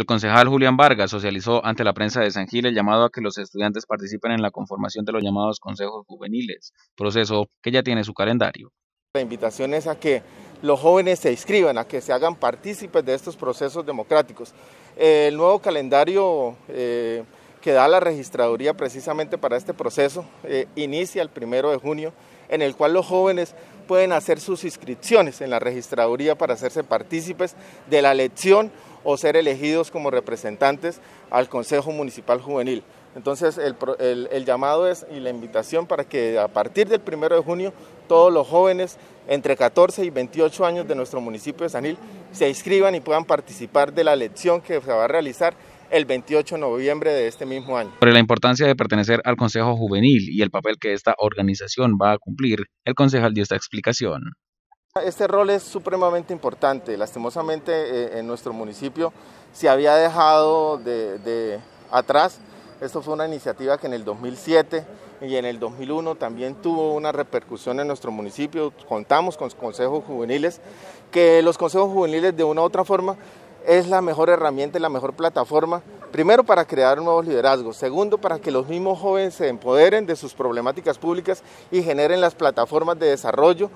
El concejal Julián Vargas socializó ante la prensa de San Gil el llamado a que los estudiantes participen en la conformación de los llamados consejos juveniles, proceso que ya tiene su calendario. La invitación es a que los jóvenes se inscriban, a que se hagan partícipes de estos procesos democráticos. el nuevo calendario eh, que da la registraduría precisamente para este proceso eh, inicia el primero de junio, en el cual los jóvenes pueden hacer sus inscripciones en la registraduría para hacerse partícipes de la elección o ser elegidos como representantes al Consejo Municipal Juvenil. Entonces el, llamado es y la invitación para que a partir del 1 de junio todos los jóvenes entre 14 y 28 años de nuestro municipio de Sanil se inscriban y puedan participar de la elección que se va a realizar el 28 de noviembre de este mismo año. Por la importancia de pertenecer al Consejo Juvenil y el papel que esta organización va a cumplir, el concejal dio esta explicación. Este rol es supremamente importante. Lastimosamente eh, en nuestro municipio se había dejado de, atrás. Esto fue una iniciativa que en el 2007 y en el 2001 también tuvo una repercusión en nuestro municipio. Contamos con consejos juveniles, que los consejos juveniles de una u otra forma es la mejor herramienta y la mejor plataforma, primero para crear nuevos liderazgos, segundo para que los mismos jóvenes se empoderen de sus problemáticas públicas y generen las plataformas de desarrollo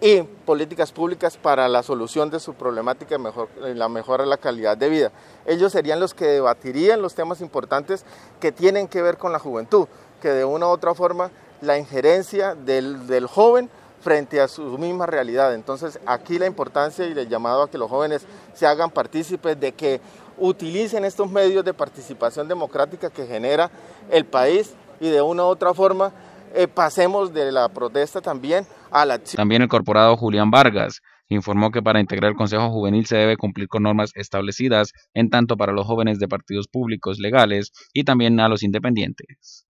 y políticas públicas para la solución de su problemática y mejor, eh, la mejora de la calidad de vida. Ellos serían los que debatirían los temas importantes que tienen que ver con la juventud, que de una u otra forma la injerencia del, joven frente a su misma realidad. Entonces aquí la importancia y el llamado a que los jóvenes se hagan partícipes de que utilicen estos medios de participación democrática que genera el país y de una u otra forma eh, pasemos de la protesta también también el corporado Julián Vargas informó que para integrar el Consejo Juvenil se debe cumplir con normas establecidas, en tanto para los jóvenes de partidos públicos legales y también a los independientes.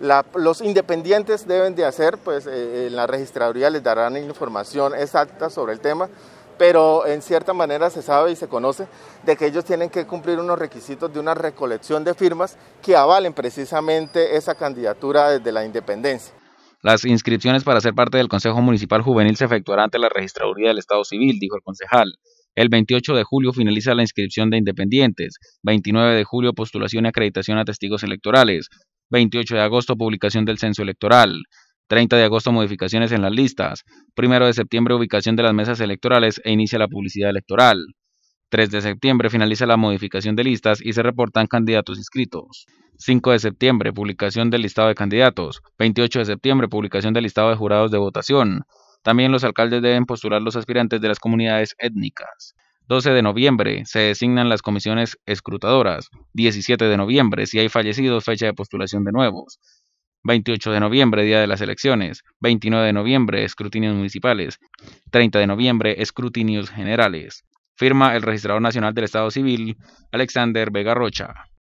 los independientes deben de hacer, pues eh, eh, en la registraduría les darán información exacta sobre el tema, pero en cierta manera se sabe y se conoce de que ellos tienen que cumplir unos requisitos de una recolección de firmas que avalen precisamente esa candidatura desde la independencia. Las inscripciones para ser parte del Consejo Municipal Juvenil se efectuarán ante la Registraduría del Estado Civil, dijo el concejal. El 28 de julio finaliza la inscripción de independientes. 29 de julio postulación y acreditación a testigos electorales. 28 de agosto publicación del censo electoral. 30 de agosto modificaciones en las listas. 1 de septiembre ubicación de las mesas electorales e inicia la publicidad electoral. 3 de septiembre finaliza la modificación de listas y se reportan candidatos inscritos. 5 de septiembre, publicación del listado de candidatos. 28 de septiembre, publicación del listado de jurados de votación. También los alcaldes deben postular los aspirantes de las comunidades étnicas. 12 de noviembre, se designan las comisiones escrutadoras. 17 de noviembre, si hay fallecidos, fecha de postulación de nuevos. 28 de noviembre, día de las elecciones. 29 de noviembre, escrutinios municipales. 30 de noviembre, escrutinios generales. Firma el Registrador Nacional del Estado Civil, Alexander Vega Rocha.